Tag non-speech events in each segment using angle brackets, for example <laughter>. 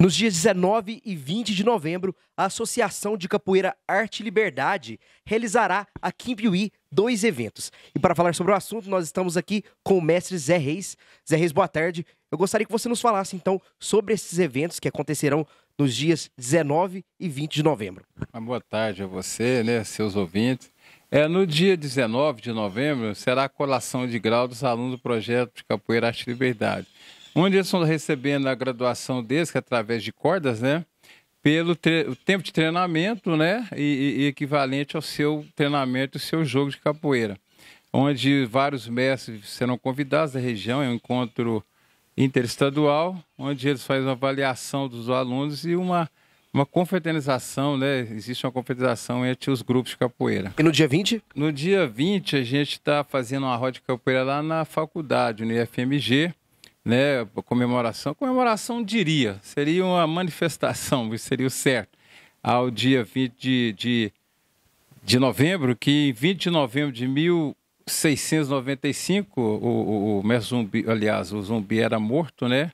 Nos dias 19 e 20 de novembro, a Associação de Capoeira Arte e Liberdade realizará aqui em Piuí dois eventos. E para falar sobre o assunto, nós estamos aqui com o mestre Zé Reis. Zé Reis, boa tarde. Eu gostaria que você nos falasse então sobre esses eventos que acontecerão nos dias 19 e 20 de novembro. Uma ah, boa tarde a você, né, seus ouvintes. É, no dia 19 de novembro será a colação de grau dos alunos do projeto de Capoeira Arte e Liberdade onde eles estão recebendo a graduação deles, que é através de cordas, né? Pelo tempo de treinamento, né? E, e, equivalente ao seu treinamento, o seu jogo de capoeira. Onde vários mestres serão convidados da região, é um encontro interestadual, onde eles fazem uma avaliação dos alunos e uma, uma confraternização, né? Existe uma confraternização entre os grupos de capoeira. E no dia 20? No dia 20, a gente está fazendo uma roda de capoeira lá na faculdade, no IFMG né, comemoração, comemoração diria, seria uma manifestação, <laughs> seria o certo, ao dia 20 de, de, de novembro, que em 20 de novembro de 1695, o, o, o zumbi, aliás, o Zumbi era morto, né,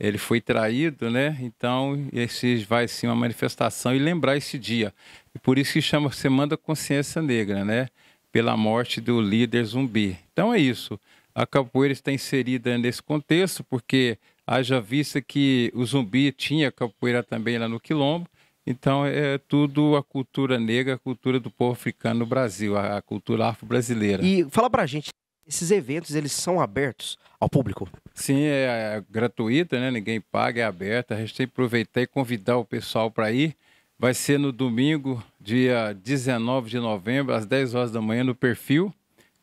ele foi traído, né, então esse vai sim uma manifestação e lembrar esse dia, e por isso que chama Semana da Consciência Negra, né, pela morte do líder zumbi. Então é isso a capoeira está inserida nesse contexto, porque haja vista que o zumbi tinha capoeira também lá no Quilombo, então é tudo a cultura negra, a cultura do povo africano no Brasil, a cultura afro-brasileira. E fala pra gente, esses eventos eles são abertos ao público? Sim, é, é gratuita, né? Ninguém paga, é aberta. A gente tem que aproveitar e convidar o pessoal para ir. Vai ser no domingo, dia 19 de novembro, às 10 horas da manhã, no perfil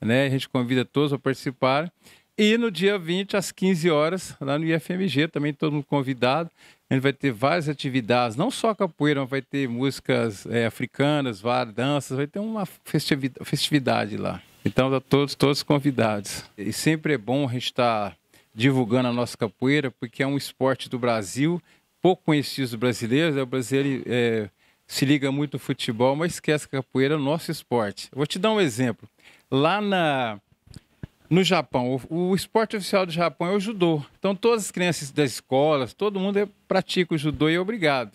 né? A gente convida todos a participar. E no dia 20, às 15 horas, lá no IFMG, também todo mundo convidado. A gente vai ter várias atividades, não só capoeira, mas vai ter músicas é, africanas, várias danças, vai ter uma festividade lá. Então, tá todos, todos convidados. E sempre é bom a gente estar tá divulgando a nossa capoeira, porque é um esporte do Brasil, pouco conhecido dos brasileiros. Né? O brasileiro é, se liga muito no futebol, mas esquece que a capoeira é o nosso esporte. vou te dar um exemplo. Lá na, no Japão, o, o, esporte oficial do Japão é o judô. Então, todas as crianças das escolas, todo mundo é, pratica o judô e é obrigado.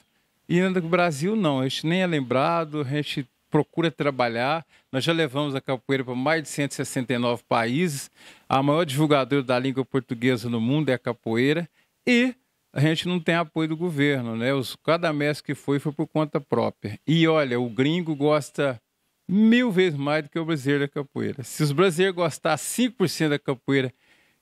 E ainda no Brasil, não. A gente nem é lembrado, a gente procura trabalhar. Nós já levamos a capoeira para mais de 169 países. A maior divulgadora da língua portuguesa no mundo é a capoeira. E a gente não tem apoio do governo, né? Os, cada mestre que foi, foi por conta própria. E olha, o gringo gosta mil vezes mais do que o brasileiro da capoeira. Se os brasileiros gostassem 5% da capoeira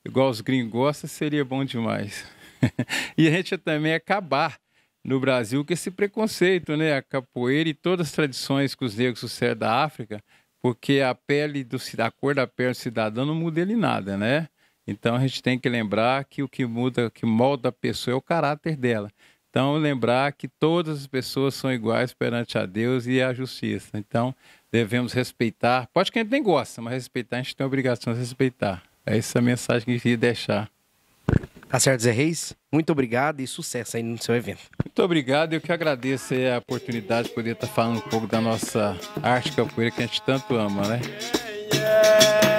igual os gringos gostam, seria bom demais. <laughs> e a gente também acabar é no Brasil com esse preconceito, né? A capoeira e todas as tradições que os negros sucedem da África, porque a pele do a cor da pele do cidadão não muda ele nada, né? Então a gente tem que lembrar que o que muda, que molda a pessoa é o caráter dela. Então lembrar que todas as pessoas são iguais perante a Deus e a justiça. Então devemos respeitar. Pode que a gente nem gosta, mas respeitar a gente tem a obrigação de respeitar. É essa a mensagem que eu queria deixar. Tá certo, Zé Reis? Muito obrigado e sucesso aí no seu evento. Muito obrigado, eu que agradeço a oportunidade de poder estar falando um pouco da nossa arte capoeira que a gente tanto ama, né? Yeah, yeah.